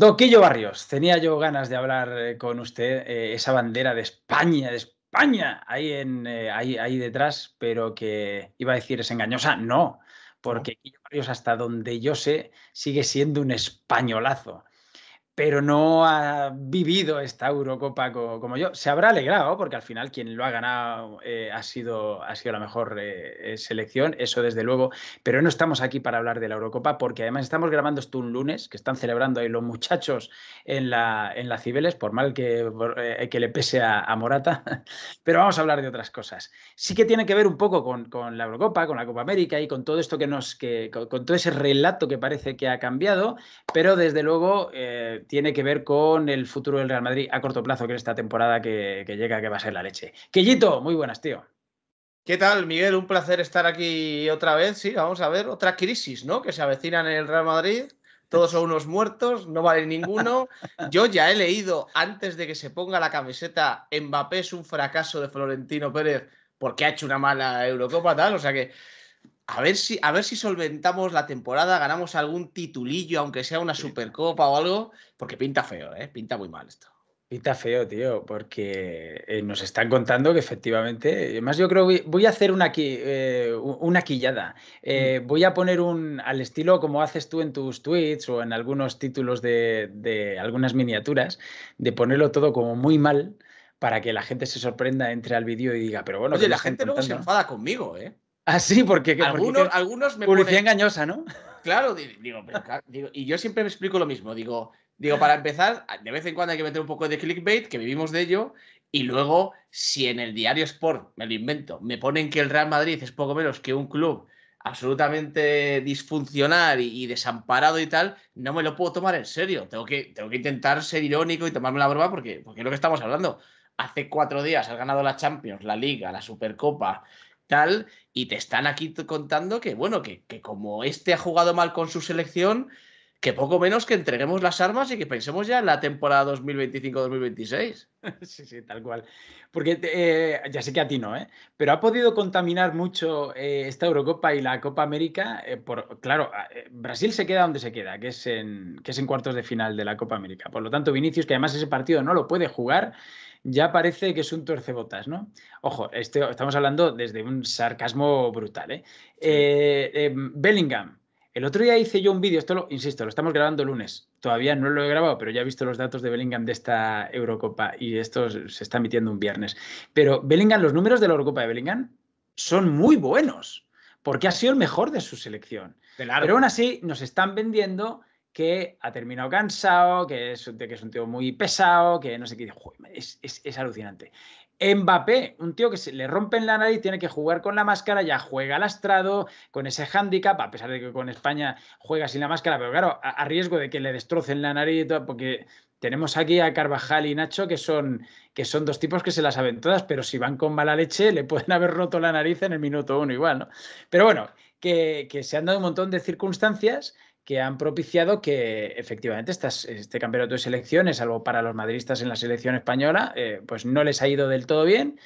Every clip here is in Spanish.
Doquillo Barrios, tenía yo ganas de hablar eh, con usted, eh, esa bandera de España, de España, ahí, en, eh, ahí, ahí detrás, pero que iba a decir es engañosa, no, porque Quillo Barrios, hasta donde yo sé, sigue siendo un españolazo pero no ha vivido esta Eurocopa como yo. Se habrá alegrado, porque al final quien lo ha ganado eh, ha, sido, ha sido la mejor eh, eh, selección, eso desde luego. Pero no estamos aquí para hablar de la Eurocopa, porque además estamos grabando esto un lunes, que están celebrando ahí los muchachos en la, en Cibeles, por mal que, que le pese a, Morata. Pero vamos a hablar de otras cosas. Sí que tiene que ver un poco con, la Eurocopa, con la Copa América y con todo esto que nos. Que, con, todo ese relato que parece que ha cambiado, pero desde luego tiene que ver con el futuro del Real Madrid a corto plazo, que es esta temporada que, llega, que va a ser la leche. Quillito, muy buenas, tío. ¿Qué tal, Miguel? Un placer estar aquí otra vez. Sí, vamos a ver otra crisis, ¿no? Que se avecinan en el Real Madrid. Todos son unos muertos, no vale ninguno. Yo ya he leído antes de que se ponga la camiseta, Mbappé es un fracaso de Florentino Pérez porque ha hecho una mala Eurocopa, tal. O sea que a ver si, a ver si solventamos la temporada, ganamos algún titulillo, aunque sea una supercopa o algo, porque pinta feo, ¿eh? pinta muy mal esto. Pinta feo, tío, porque eh, nos están contando que efectivamente, además eh, yo creo que voy a hacer una, eh, una quillada, mm. voy a poner un al estilo como haces tú en tus tweets o en algunos títulos de, de algunas miniaturas, de ponerlo todo como muy mal para que la gente se sorprenda, entre al vídeo y diga, pero bueno, Oye, la gente luego se enfada conmigo, ¿eh? Así, ah, porque. Algunos, algunos me. Publicidad engañosa, ¿no? Claro, digo, pero, y yo siempre me explico lo mismo. Digo, digo, para empezar, de vez en cuando hay que meter un poco de clickbait, que vivimos de ello, y luego, si en el diario Sport, me lo invento, me ponen que el Real Madrid es poco menos que un club absolutamente disfuncional y, desamparado y tal, no me lo puedo tomar en serio. Tengo que, tengo que intentar ser irónico y tomarme la broma porque, porque es lo que estamos hablando. Hace cuatro días has ganado la Champions, la Liga, la Supercopa, tal, y te están aquí contando que, bueno, que, como este ha jugado mal con su selección, que poco menos que entreguemos las armas y que pensemos ya en la temporada 2025-2026. Sí, sí, tal cual. Porque eh, ya sé que a ti no, ¿eh? Pero ha podido contaminar mucho eh, esta Eurocopa y la Copa América. Eh, por, claro, Brasil se queda donde se queda, que es, en, que es en cuartos de final de la Copa América. Por lo tanto, Vinicius, que además ese partido no lo puede jugar, ya parece que es un torcebotas, ¿no? Ojo, estamos hablando desde un sarcasmo brutal. ¿eh? Eh, eh, Bellingham. El otro día hice yo un vídeo, esto lo, insisto, lo estamos grabando lunes. Todavía no lo he grabado, pero ya he visto los datos de Bellingham de esta Eurocopa y esto se está emitiendo un viernes. Pero Bellingham, los números de la Eurocopa de Bellingham son muy buenos, porque ha sido el mejor de su selección. Pero aún así nos están vendiendo que ha terminado cansado, que es, un tío muy pesado, que no sé qué. es, alucinante. Mbappé, un tío que se le rompe la nariz, tiene que jugar con la máscara, ya juega lastrado, con ese hándicap, a pesar de que con España juega sin la máscara, pero claro, a, riesgo de que le destrocen la nariz y todo, porque tenemos aquí a Carvajal y Nacho, que son, que son dos tipos que se las saben todas, pero si van con mala leche, le pueden haber roto la nariz en el minuto uno igual, ¿no? Pero bueno, que, que se han dado un montón de circunstancias que han propiciado que efectivamente este campeonato de selecciones, salvo para los madridistas en la selección española, eh, pues no les ha ido del todo bien.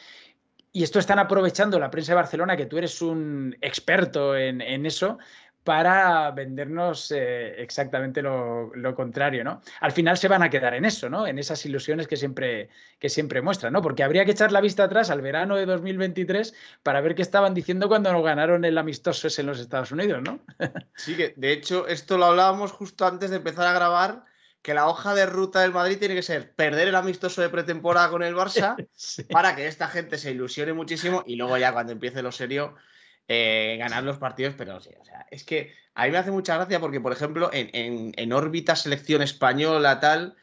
Y esto están aprovechando la prensa de Barcelona, que tú eres un experto en, en eso, para vendernos eh, exactamente lo, contrario, ¿no? Al final se van a quedar en eso, ¿no? En esas ilusiones que siempre, que siempre muestran, ¿no? Porque habría que echar la vista atrás al verano de 2023 para ver qué estaban diciendo cuando no ganaron el amistoso en los Estados Unidos, ¿no? sí, que de hecho esto lo hablábamos justo antes de empezar a grabar, que la hoja de ruta del Madrid tiene que ser perder el amistoso de pretemporada con el Barça para que esta gente se ilusione muchísimo y luego ya cuando empiece lo serio eh, ganar los partidos, pero sí, o sea, es que a mí me hace mucha gracia porque, por ejemplo, en, órbita selección española tal,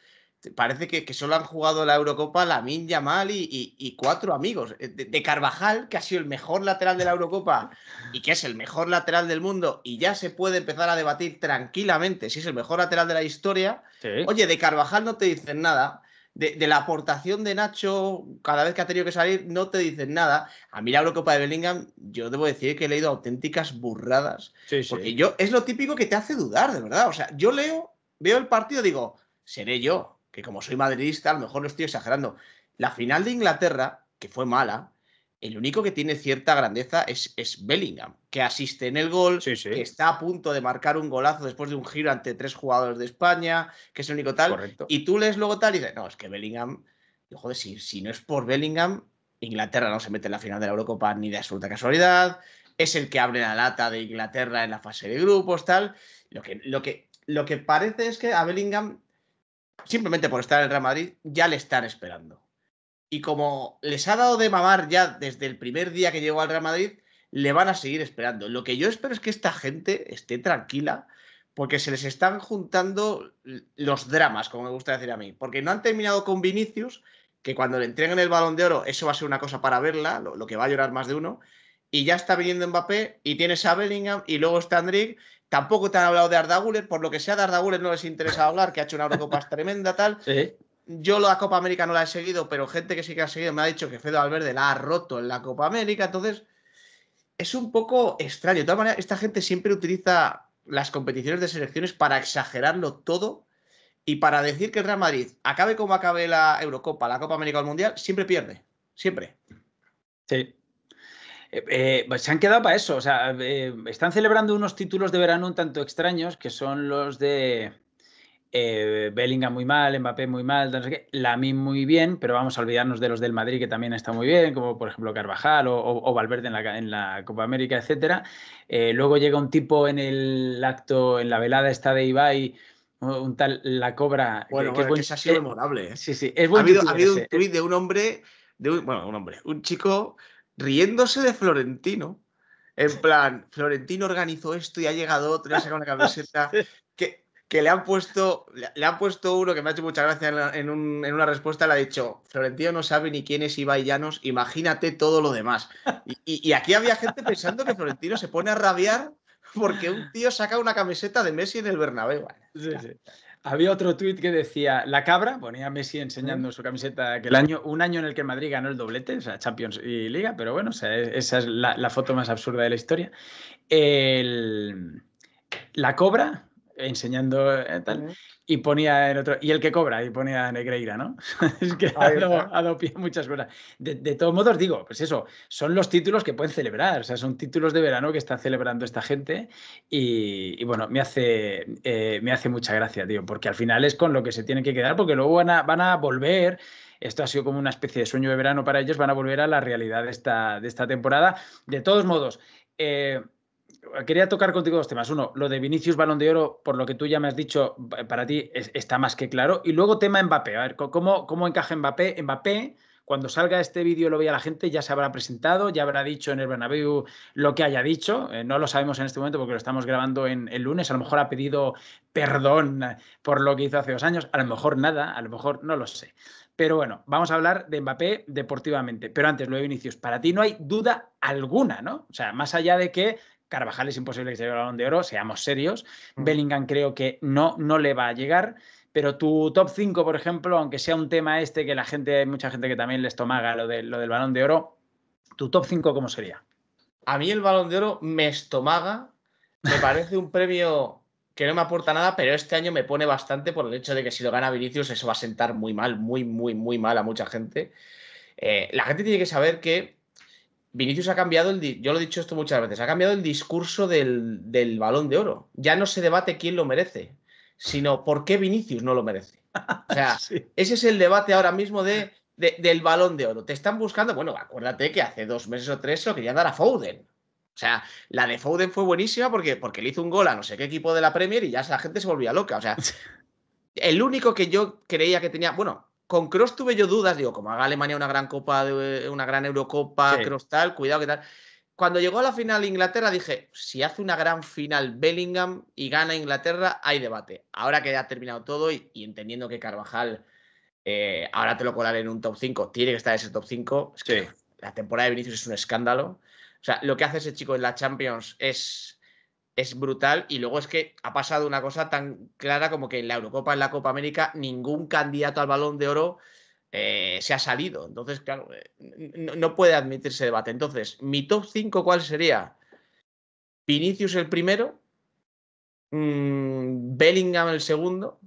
parece que, solo han jugado la Eurocopa la Yamal y, y, cuatro amigos. Eh, de, Carvajal, que ha sido el mejor lateral de la Eurocopa y que es el mejor lateral del mundo, y ya se puede empezar a debatir tranquilamente si es el mejor lateral de la historia. Oye, de Carvajal no te dicen nada de, la aportación de Nacho cada vez que ha tenido que salir no te dicen nada. A mí la Eurocopa de Bellingham, yo debo decir que he leído auténticas burradas. porque yo es lo típico que te hace dudar, de verdad. O sea, yo leo, veo el partido, digo, seré yo, que como soy madridista, a lo mejor lo estoy exagerando. La final de Inglaterra, que fue mala, el único que tiene cierta grandeza es, es Bellingham, que asiste en el gol, que está a punto de marcar un golazo después de un giro ante tres jugadores de España, que es el único tal. Y tú lees luego tal y dices, no, es que Bellingham, joder, si, si no es por Bellingham, Inglaterra no se mete en la final de la Eurocopa ni de absoluta casualidad, es el que abre la lata de Inglaterra en la fase de grupos, tal. Lo que, lo que, lo que parece es que a Bellingham, simplemente por estar en el Real Madrid, ya le están esperando y como les ha dado de mamar ya desde el primer día que llegó al Real Madrid, le van a seguir esperando. Lo que yo espero es que esta gente esté tranquila porque se les están juntando los dramas, como me gusta decir a mí, porque no han terminado con Vinicius, que cuando le entreguen el balón de oro, eso va a ser una cosa para verla, lo, que va a llorar más de uno, y ya está viniendo Mbappé, y tienes a Bellingham, y luego está Andrick, tampoco te han hablado de Arda Guller, por lo que sea de Arda Guller no les interesa hablar, que ha hecho una Eurocopa tremenda, tal, yo la Copa América no la he seguido, pero gente que sí que ha seguido me ha dicho que Fede Alberde la ha roto en la Copa América, entonces es un poco extraño. De todas maneras, esta gente siempre utiliza las competiciones de selecciones para exagerarlo todo y para decir que el Real Madrid, acabe como acabe la Eurocopa, la Copa América o el Mundial, siempre pierde. Siempre. Sí. Eh, eh, pues se han quedado para eso. O sea, eh, están celebrando unos títulos de verano un tanto extraños que son los de eh, Bellingham muy mal, Mbappé muy mal, no sé muy bien, pero vamos a olvidarnos de los del Madrid que también está muy bien, como por ejemplo Carvajal o, Valverde en la, Copa América, etcétera. Eh, luego llega un tipo en el acto, en la velada está de Ibai, un tal La Cobra. Bueno, que, ha sido eh, memorable. Sí, sí, Ha habido, un tweet de un hombre, bueno, un hombre, un chico riéndose de Florentino. En plan, Florentino organizó esto y ha llegado otro y ha sacado una camiseta. Que que le han puesto, le han puesto uno que me ha hecho mucha gracia en, una respuesta, le ha dicho, Florentino no sabe ni quién es Ibai imagínate todo lo demás. Y, aquí había gente pensando que Florentino se pone a rabiar porque un tío saca una camiseta de Messi en el Bernabéu. Había otro tuit que decía, la cabra, ponía Messi enseñando su camiseta aquel año, un año en el que Madrid ganó el doblete, o sea, Champions y Liga, pero bueno, esa es la, foto más absurda de la historia. la cobra, enseñando eh, tal, y ponía en otro, y el que cobra, y ponía Negreira, ¿no? es que adopía muchas cosas. De, de, todos modos, digo, pues eso, son los títulos que pueden celebrar, o sea, son títulos de verano que están celebrando esta gente, y, bueno, me hace, eh, me hace mucha gracia, tío, porque al final es con lo que se tienen que quedar, porque luego van a, van a volver esto ha sido como una especie de sueño de verano para ellos, van a volver a la realidad de esta, de esta temporada. De todos modos, eh, quería tocar contigo dos temas. Uno, lo de Vinicius Balón de Oro, por lo que tú ya me has dicho, para ti está más que claro. Y luego tema Mbappé. A ver, ¿cómo, cómo encaja Mbappé? Mbappé, cuando salga este vídeo lo vea la gente, ya se habrá presentado, ya habrá dicho en el Bernabéu lo que haya dicho. Eh, no lo sabemos en este momento porque lo estamos grabando en el lunes. A lo mejor ha pedido perdón por lo que hizo hace dos años. A lo mejor nada, a lo mejor no lo sé. Pero bueno, vamos a hablar de Mbappé deportivamente. Pero antes, lo de Vinicius, para ti no hay duda alguna, ¿no? O sea, más allá de que Carvajal es imposible que se lleve el balón de oro, seamos serios. Mm. Bellingham creo que no, no le va a llegar. Pero tu top 5, por ejemplo, aunque sea un tema este que la gente, hay mucha gente que también les tomaga lo, lo del balón de oro, ¿tu top 5 cómo sería? A mí el balón de oro me estomaga, me parece un premio que no me aporta nada, pero este año me pone bastante por el hecho de que si lo gana Vinicius eso va a sentar muy mal, muy, muy, muy mal a mucha gente. Eh, la gente tiene que saber que Vinicius ha cambiado, el, yo lo he dicho esto muchas veces, ha cambiado el discurso del, balón de oro. Ya no se debate quién lo merece, sino por qué Vinicius no lo merece. O sea, ese es el debate ahora mismo de, del balón de oro. Te están buscando, bueno, acuérdate que hace dos meses o tres lo querían dar a Foden. O sea, la de Foden fue buenísima porque, porque le hizo un gol a no sé qué equipo de la Premier y ya la gente se volvía loca. O sea, el único que yo creía que tenía, bueno, con Cross tuve yo dudas, digo, como haga Alemania una gran copa, de, una gran Eurocopa, tal, cuidado que tal. Cuando llegó a la final Inglaterra dije, si hace una gran final Bellingham y gana Inglaterra, hay debate. Ahora que ya ha terminado todo y, entendiendo que Carvajal, eh, ahora te lo colaré en un top 5, tiene que estar en ese top 5, es que la temporada de Vinicius es un escándalo. O sea, lo que hace ese chico en la Champions es es brutal. Y luego es que ha pasado una cosa tan clara como que en la Eurocopa, en la Copa América, ningún candidato al balón de oro eh, se ha salido. Entonces, claro, eh, no, puede admitirse debate. Entonces, mi top 5, ¿cuál sería? Vinicius el primero, mm, Bellingham el segundo.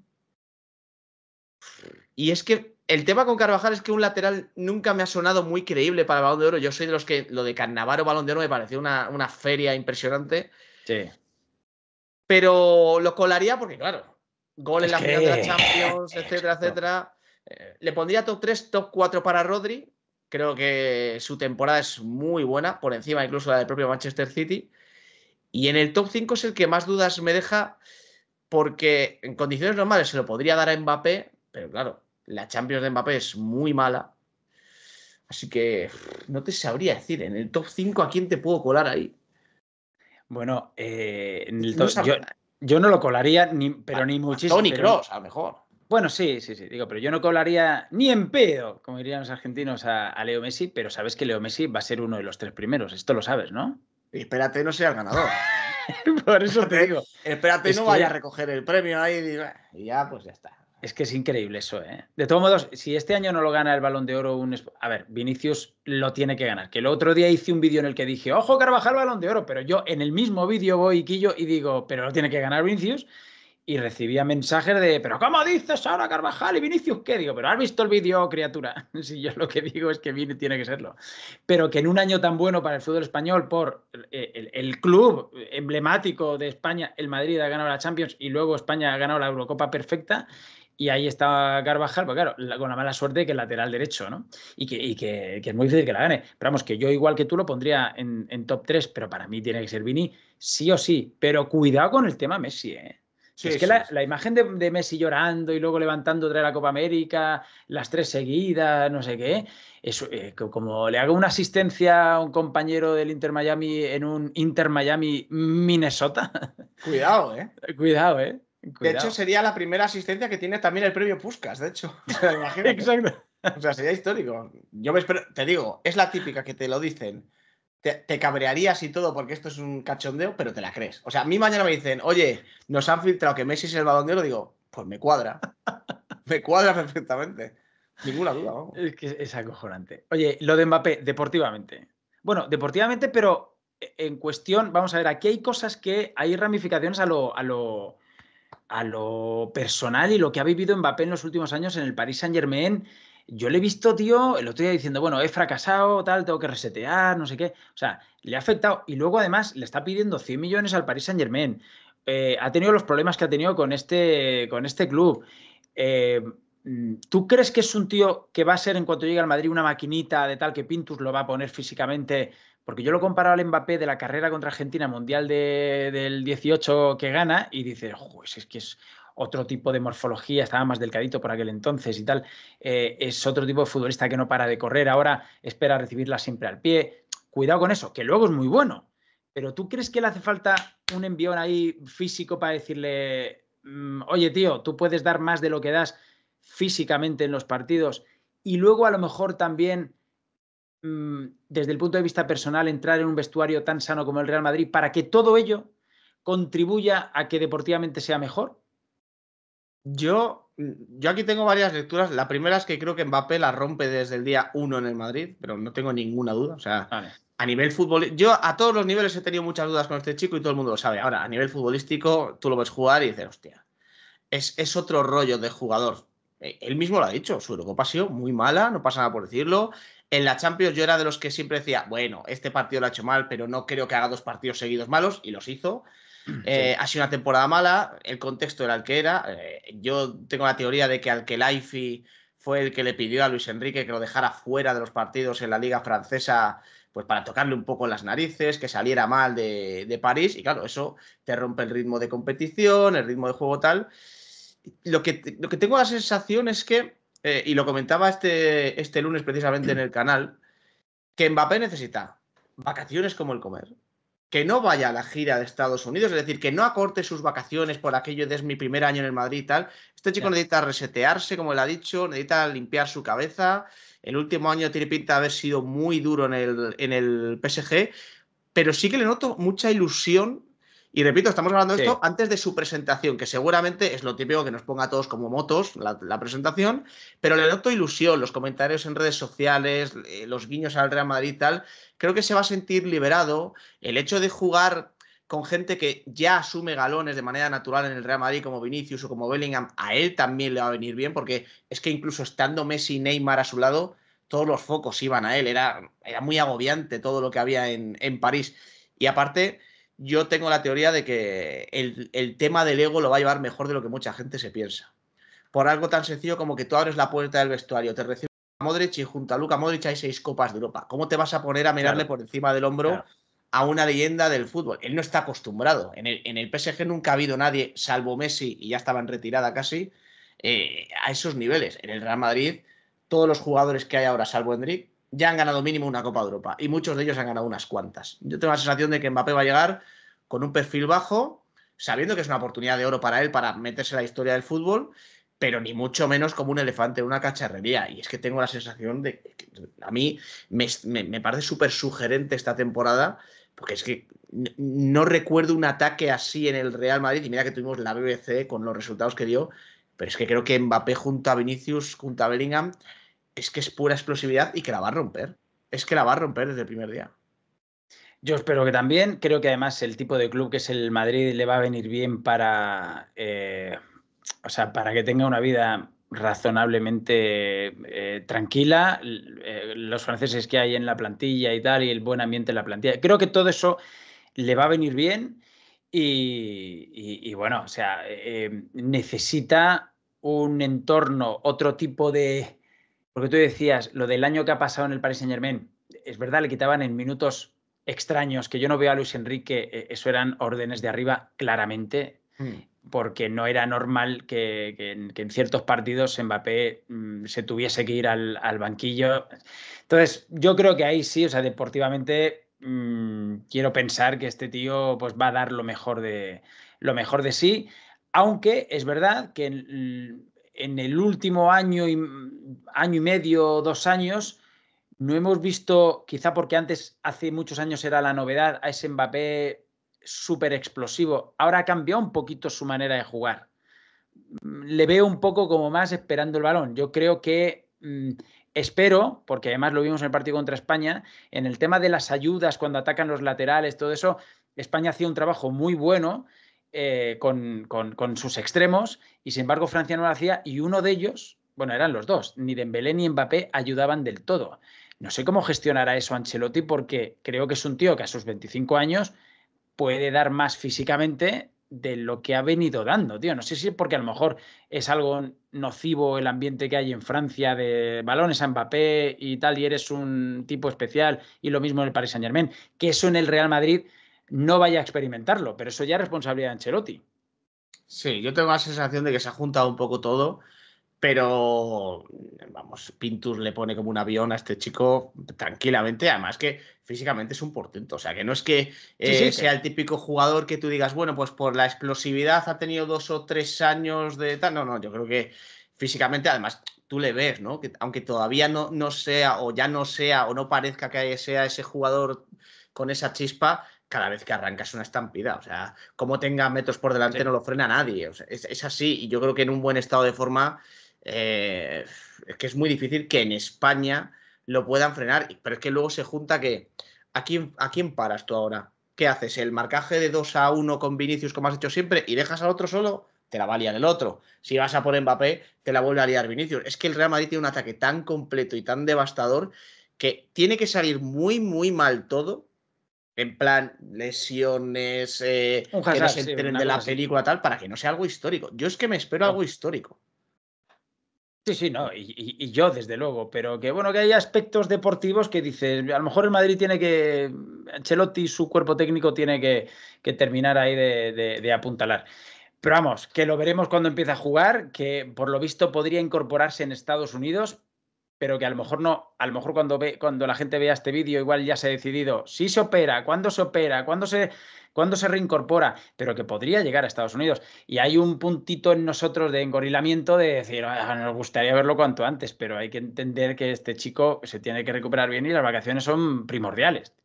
Y es que el tema con Carvajal es que un lateral nunca me ha sonado muy creíble para el balón de oro. Yo soy de los que lo de Carnavaro balón de oro me pareció una, una feria impresionante. Sí. Pero lo colaría porque, claro, gol en la final de la Champions, etcétera, etcétera. Eh, le pondría top 3, top 4 para Rodri. Creo que su temporada es muy buena, por encima incluso la del propio Manchester City. Y en el top 5 es el que más dudas me deja, porque en condiciones normales se lo podría dar a Mbappé, pero claro, la Champions de Mbappé es muy mala. Así que no te sabría decir, en el top 5 a quién te puedo colar ahí. Bueno, eh, yo, no lo colaría, ni, pero ah, ni muchísimo. Tony Cross, a lo mejor. Bueno, sí, sí, sí, digo, pero yo no colaría ni en pedo, como dirían los argentinos, a, Leo Messi, pero sabes que Leo Messi va a ser uno de los tres primeros, esto lo sabes, ¿no? Y espérate, no sea el ganador. Por eso te digo. Espérate, no vaya a recoger el premio ahí ah, y ya, pues ya está. Es que es increíble eso, ¿eh? De todos modos, si este año no lo gana el balón de oro, un... a ver, Vinicius lo tiene que ganar. Que el otro día hice un vídeo en el que dije, ojo, Carvajal, balón de oro, pero yo en el mismo vídeo voy, Quillo, y digo, pero lo tiene que ganar Vinicius. Y recibía mensajes de, pero ¿cómo dices ahora Carvajal y Vinicius qué? Digo, pero ¿has visto el vídeo, criatura? si yo lo que digo es que tiene que serlo. Pero que en un año tan bueno para el fútbol español, por eh, el club emblemático de España, el Madrid ha ganado la Champions y luego España ha ganado la Eurocopa perfecta y ahí está Carvajal, pues claro, con la mala suerte que el lateral derecho, ¿no? Y, que, que, es muy difícil que la gane. Pero vamos, que yo igual que tú lo pondría en, top 3, pero para mí tiene que ser Vini, sí o sí. Pero cuidado con el tema Messi, ¿eh? es que la, imagen de, Messi llorando y luego levantando otra la Copa América, las tres seguidas, no sé qué, eso, eh, como le hago una asistencia a un compañero del Inter Miami en un Inter Miami Minnesota. Cuidado, ¿eh? Cuidado, ¿eh? De hecho, sería la primera asistencia que tiene también el premio Puscas, de hecho. Exacto. O sea, sería histórico. Yo me espero, te digo, es la típica que te lo dicen. Te, cabrearías y todo porque esto es un cachondeo, pero te la crees. O sea, a mí mañana me dicen, oye, nos han filtrado que Messi es el balón de oro, digo, pues me cuadra. me cuadra perfectamente. Ninguna duda, vamos. Es que es acojonante. Oye, lo de Mbappé, deportivamente. Bueno, deportivamente, pero eh, en cuestión, vamos a ver, aquí hay cosas que hay ramificaciones a lo, a lo a lo personal y lo que ha vivido Mbappé en los últimos años en el Paris Saint Germain. Yo le he visto, tío, el otro día diciendo, bueno, he fracasado, tal, tengo que resetear, no sé qué. O sea, le ha afectado. Y luego, además, le está pidiendo 100 millones al Paris Saint Germain. Eh, ha tenido los problemas que ha tenido con este, con este club. Eh, ¿Tú crees que es un tío que va a ser, en cuanto llegue al Madrid, una maquinita de tal que Pintus lo va a poner físicamente porque yo lo comparaba al Mbappé de la carrera contra Argentina Mundial del 18 que gana y dice, pues es que es otro tipo de morfología, estaba más delgadito por aquel entonces y tal. Eh, es otro tipo de futbolista que no para de correr, ahora espera recibirla siempre al pie. Cuidado con eso, que luego es muy bueno. Pero ¿tú crees que le hace falta un envión ahí físico para decirle, mm, oye tío, tú puedes dar más de lo que das físicamente en los partidos? Y luego a lo mejor también Mm, desde el punto de vista personal, entrar en un vestuario tan sano como el Real Madrid para que todo ello contribuya a que deportivamente sea mejor? Yo, mm, yo aquí tengo varias lecturas. La primera es que creo que Mbappé la rompe desde el día 1 en el Madrid, pero no tengo ninguna duda. O sea, a nivel futbolístico, yo a todos los niveles he tenido muchas dudas con este chico y todo el mundo lo sabe. Ahora, a nivel futbolístico, tú lo ves jugar y dices, hostia, es, es otro rollo de jugador eh, él mismo lo ha dicho, su Eurocopa ha sido muy mala, no pasa nada por decirlo, en la Champions yo era de los que siempre decía, bueno, este partido lo ha hecho mal, pero no creo que haga dos partidos seguidos malos, y los hizo. Eh, ha sido una temporada mala, el contexto era el que era. Eh, yo tengo la teoría de que al que fue el que le pidió a Luis Enrique que lo dejara fuera de los partidos en la Liga Francesa, pues para tocarle un poco las narices, que saliera mal de, París, y claro, eso te rompe el ritmo de competición, el ritmo de juego tal. Lo que, lo que tengo la sensación es que eh, y lo comentaba este, este lunes precisamente en el canal, que Mbappé necesita vacaciones como el comer, que no vaya a la gira de Estados Unidos, es decir, que no acorte sus vacaciones por aquello de es mi primer año en el Madrid y tal. Este chico necesita resetearse, como él ha dicho, necesita limpiar su cabeza. El último año tiene pinta de haber sido muy duro en el, en el PSG, pero sí que le noto mucha ilusión y repito, estamos hablando de esto antes de su presentación, que seguramente es lo típico que nos ponga a todos como motos la, presentación, pero le noto ilusión, los comentarios en redes sociales, eh, los guiños al Real Madrid y tal. Creo que se va a sentir liberado. El hecho de jugar con gente que ya asume galones de manera natural en el Real Madrid, como Vinicius o como Bellingham, a él también le va a venir bien, porque es que incluso estando Messi y Neymar a su lado, todos los focos iban a él. Era, era muy agobiante todo lo que había en, en París. Y aparte yo tengo la teoría de que el, tema del ego lo va a llevar mejor de lo que mucha gente se piensa. Por algo tan sencillo como que tú abres la puerta del vestuario, te recibe a Modric y junto a Luca Modric hay seis copas de Europa. ¿Cómo te vas a poner a mirarle por encima del hombro a una leyenda del fútbol? Él no está acostumbrado. En el, PSG nunca ha habido nadie, salvo Messi, y ya estaba en retirada casi, eh, a esos niveles. En el Real Madrid, todos los jugadores que hay ahora, salvo Hendrik, ya han ganado mínimo una Copa de Europa y muchos de ellos han ganado unas cuantas. Yo tengo la sensación de que Mbappé va a llegar con un perfil bajo, sabiendo que es una oportunidad de oro para él para meterse en la historia del fútbol, pero ni mucho menos como un elefante en una cacharrería. Y es que tengo la sensación de que a mí me, parece súper sugerente esta temporada, porque es que no recuerdo un ataque así en el Real Madrid, y mira que tuvimos la BBC con los resultados que dio, pero es que creo que Mbappé junto a Vinicius, junto a Bellingham, es que es pura explosividad y que la va a romper. Es que la va a romper desde el primer día. Yo espero que también. Creo que además el tipo de club que es el Madrid le va a venir bien para, eh, o sea, para que tenga una vida razonablemente eh, tranquila, eh, los franceses que hay en la plantilla y tal, y el buen ambiente en la plantilla. Creo que todo eso le va a venir bien y, bueno, o sea, necesita un entorno, otro tipo de, porque tú decías, lo del año que ha pasado en el Paris Saint Germain, es verdad, le quitaban en minutos extraños que yo no veo a Luis Enrique, e, eso eran órdenes de arriba claramente, hmm. porque no era normal que, en, ciertos partidos Mbappé mm, se tuviese que ir al, banquillo. Entonces, yo creo que ahí sí, o sea, deportivamente mm, quiero pensar que este tío pues, va a dar lo mejor de, lo mejor de sí, aunque es verdad que en el último año y, año y medio, dos años, no hemos visto, quizá porque antes, hace muchos años era la novedad, a ese Mbappé súper explosivo. Ahora ha cambiado un poquito su manera de jugar. Mm, le veo un poco como más esperando el balón. Yo creo que mm, espero, porque además lo vimos en el partido contra España, en el tema de las ayudas cuando atacan los laterales, todo eso, España hacía un trabajo muy bueno eh, con, sus extremos y sin embargo Francia no lo hacía y uno de ellos, bueno, eran los dos, ni Dembélé ni Mbappé ayudaban del todo. No sé cómo gestionará eso Ancelotti porque creo que es un tío que a sus 25 años puede dar más físicamente de lo que ha venido dando, tío. No sé si es porque a lo mejor es algo nocivo el ambiente que hay en Francia de balones a Mbappé y tal, y eres un tipo especial, y lo mismo en el Paris Saint Germain, que eso en el Real Madrid no vaya a experimentarlo, pero eso ya es responsabilidad de Ancelotti. Sí, yo tengo la sensación de que se ha juntado un poco todo, pero vamos, Pintus le pone como un avión a este chico tranquilamente, además que físicamente es un portento, o sea que no es eh, que sea el típico jugador que tú digas, bueno, pues por la explosividad ha tenido dos o tres años de tal, no, no, yo creo que físicamente además tú le ves, ¿no? Que aunque todavía no, no sea o ya no sea o no parezca que sea ese jugador con esa chispa, cada vez que arrancas una estampida. O sea, como tenga metros por delante no lo frena nadie. es, así. Y yo creo que en un buen estado de forma eh, es que es muy difícil que en España lo puedan frenar. Pero es que luego se junta que ¿a quién, a quién paras tú ahora? ¿Qué haces? ¿El marcaje de 2 a 1 con Vinicius como has hecho siempre y dejas al otro solo? Te la va a liar el otro. Si vas a por Mbappé, te la vuelve a liar Vinicius. Es que el Real Madrid tiene un ataque tan completo y tan devastador que tiene que salir muy, muy mal todo en plan, lesiones, eh, que se de la película, tal, para que no sea algo histórico. Yo es que me espero algo histórico. Sí, sí, no, y, yo desde luego, pero que bueno, que hay aspectos deportivos que dices, a lo mejor el Madrid tiene que, Ancelotti, su cuerpo técnico tiene que, terminar ahí de, de, apuntalar. Pero vamos, que lo veremos cuando empieza a jugar, que por lo visto podría incorporarse en Estados Unidos, pero que a lo mejor no, a lo mejor cuando, ve, cuando la gente vea este vídeo igual ya se ha decidido si se opera, cuándo se opera, cuándo se, cuándo se reincorpora, pero que podría llegar a Estados Unidos. Y hay un puntito en nosotros de engorilamiento de decir, ah, nos gustaría verlo cuanto antes, pero hay que entender que este chico se tiene que recuperar bien y las vacaciones son primordiales.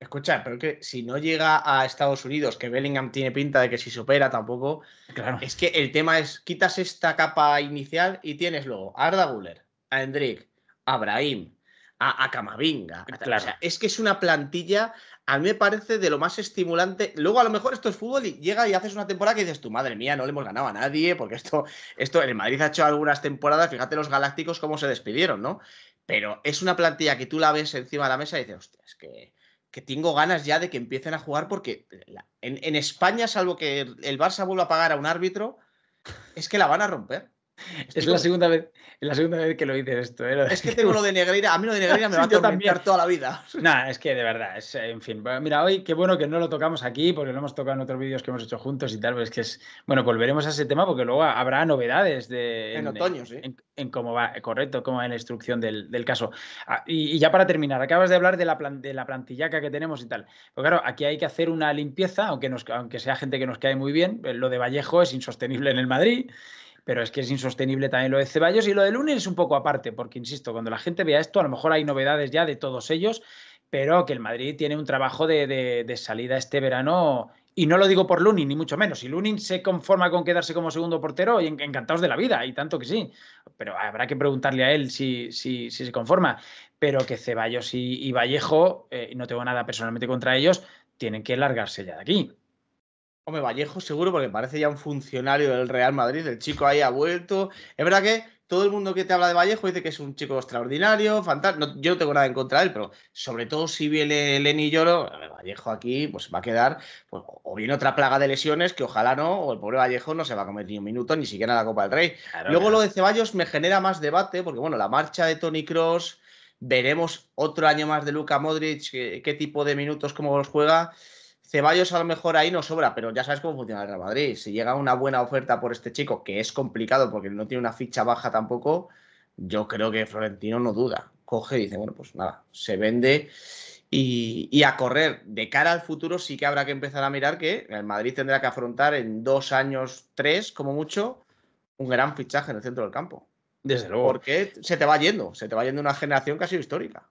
Escucha, pero que si no llega a Estados Unidos, que Bellingham tiene pinta de que si se opera tampoco, claro. es que el tema es, quitas esta capa inicial y tienes luego a Arda Guller, a Hendrik, a Brahim, a, Camavinga. Eh, o es que es una plantilla, a mí me parece de lo más estimulante. Luego, a lo mejor esto es fútbol y llega y haces una temporada que dices, tu madre mía, no le hemos ganado a nadie, porque esto, esto el Madrid ha hecho algunas temporadas, fíjate los galácticos cómo se despidieron, ¿no? Pero es una plantilla que tú la ves encima de la mesa y dices, hostia, es que, tengo ganas ya de que empiecen a jugar porque en, en España, salvo que el Barça vuelva a pagar a un árbitro, es que la van a romper. Es la segunda vez, la segunda vez que lo hice esto. ¿eh? Es que tengo lo de Negreira, a mí lo de Negreira me va a atormentar toda la vida. Nada, es que de verdad, es, en fin. Mira, hoy qué bueno que no lo tocamos aquí, porque lo hemos tocado en otros vídeos que hemos hecho juntos y tal, que es. Bueno, volveremos a ese tema porque luego habrá novedades de. En, otoño, sí. En, cómo va, correcto, cómo va en la instrucción del, caso. Ah, y, ya para terminar, acabas de hablar de la, la plantillaca que tenemos y tal. Pero pues claro, aquí hay que hacer una limpieza, aunque, aunque sea gente que nos cae muy bien. Eh, lo de Vallejo es insostenible en el Madrid pero es que es insostenible también lo de Ceballos y lo de Lunin es un poco aparte, porque insisto, cuando la gente vea esto, a lo mejor hay novedades ya de todos ellos, pero que el Madrid tiene un trabajo de, salida este verano y no lo digo por Lunin, ni mucho menos. Si Lunin se conforma con quedarse como segundo portero, encantados de la vida, y tanto que sí. Pero habrá que preguntarle a él si, si, si se conforma. Pero que Ceballos y, Vallejo, eh, no tengo nada personalmente contra ellos, tienen que largarse ya de aquí. Hombre, Vallejo seguro, porque parece ya un funcionario del Real Madrid. El chico ahí ha vuelto. Es verdad que todo el mundo que te habla de Vallejo dice que es un chico extraordinario, fantástico. yo no tengo nada en contra de él, pero sobre todo si viene Lenny Lloro, Vallejo aquí pues va a quedar pues, o viene otra plaga de lesiones que ojalá no, o el pobre Vallejo no se va a comer ni un minuto, ni siquiera en la Copa del Rey. Luego lo de Ceballos me genera más debate, porque bueno, la marcha de Tony Cross, veremos otro año más de Luca Modric, qué tipo de minutos, cómo los juega. Ceballos a lo mejor ahí no sobra, pero ya sabes cómo funciona el Real Madrid. Si llega una buena oferta por este chico, que es complicado porque no tiene una ficha baja tampoco, yo creo que Florentino no duda. Coge y dice, bueno, pues nada, se vende y, y a correr. De cara al futuro sí que habrá que empezar a mirar que el Madrid tendrá que afrontar en dos años, tres como mucho, un gran fichaje en el centro del campo. Desde luego. Porque se te va yendo, se te va yendo una generación casi histórica.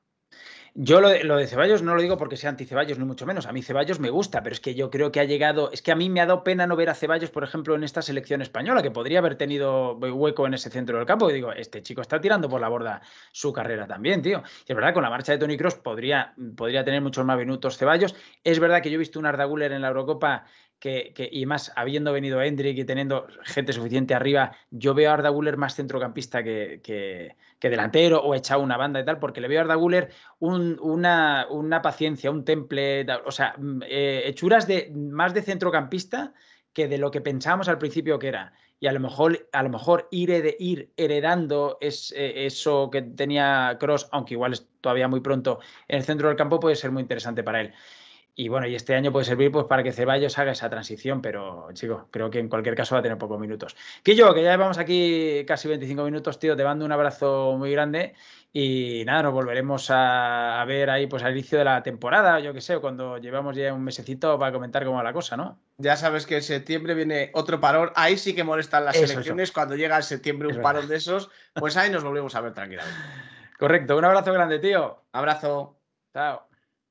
Yo lo de, Ceballos no lo digo porque sea anti-Ceballos, ni mucho menos. A mí Ceballos me gusta, pero es que yo creo que ha llegado. Es que a mí me ha dado pena no ver a Ceballos, por ejemplo, en esta selección española, que podría haber tenido hueco en ese centro del campo. Y digo, este chico está tirando por la borda su carrera también, tío. es verdad, con la marcha de Tony Cross podría, podría tener muchos más minutos Ceballos. Es verdad que yo he visto un Arda Guller en la Eurocopa y más habiendo venido Hendrik y teniendo gente suficiente arriba, yo veo a Arda Guller más centrocampista que, que, delantero o echado una banda y tal, porque le veo a Arda Guller una, paciencia, un temple, o sea, mm, eh, hechuras de, más de centrocampista que de lo que pensábamos al principio que era. Y a lo mejor, a lo mejor ir, de, ir heredando es, eh, eso que tenía Cross, aunque igual es todavía muy pronto en el centro del campo, puede ser muy interesante para él. Y bueno, y este año puede servir pues, para que Ceballos haga esa transición, pero chicos, creo que en cualquier caso va a tener pocos minutos. Que yo, que ya llevamos aquí casi 25 minutos, tío, te mando un abrazo muy grande y nada, nos volveremos a, ver ahí pues al inicio de la temporada, yo que sé, cuando llevamos ya un mesecito para comentar cómo va la cosa, ¿no? Ya sabes que en septiembre viene otro parón, ahí sí que molestan las elecciones, cuando llega en septiembre un parón de esos, pues ahí nos volvemos a ver tranquilamente. Correcto, un abrazo grande, tío. Abrazo. Chao.